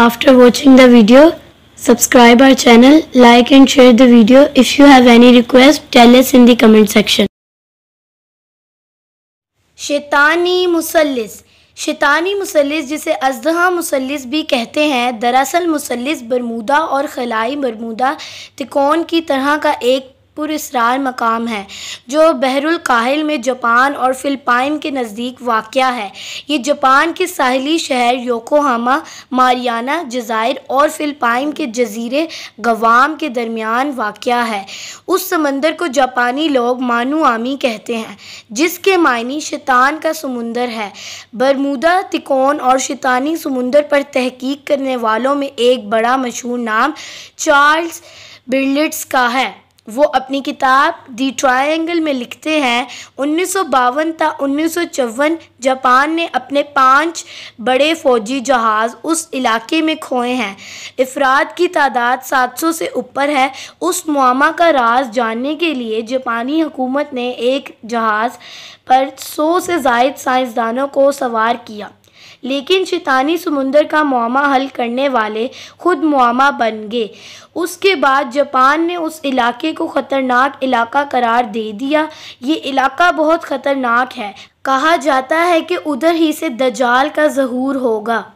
After watching the video, subscribe our channel, like and share the video. If you have any request, tell us in the comment section. शैतानी मुसलिस शैतानी मुसलिस जिसे अजहा मुसलिस भी कहते हैं दरअसल मुसलिस Bermuda और खलाई बरमूदा तिकोन की तरह का एक पुरस्ार मकाम है जो बहरुल काहिल में जापान और फ़िलिपाइन के नज़दीक वाक़ है ये जापान के साहली शहर योकोहामा मारियाना जजायर और फ़िलिपाइन के जजीरे गवाम के दरमियान वाक़ है उस समंदर को जापानी लोग मानुआमी कहते हैं जिसके मायने शैतान का समुंदर है बरमूदा तिकोन और शैतानी समुंदर पर तहकीक करने वालों में एक बड़ा मशहूर नाम चार्ल्स बिर्लिट्स का है वो अपनी किताब दी ट्रायंगल में लिखते हैं उन्नीस सौ उन्नीस जापान ने अपने पांच बड़े फौजी जहाज़ उस इलाके में खोए हैं अफराद की तादाद 700 से ऊपर है उस मामा का राज जानने के लिए जापानी हुकूमत ने एक जहाज़ पर 100 से जायद साइंसदानों को सवार किया लेकिन शैतानी समुंदर का मामा हल करने वाले खुद मामा बन गए उसके बाद जापान ने उस इलाके को ख़तरनाक इलाका करार दे दिया ये इलाका बहुत ख़तरनाक है कहा जाता है कि उधर ही से दजाल का जहूर होगा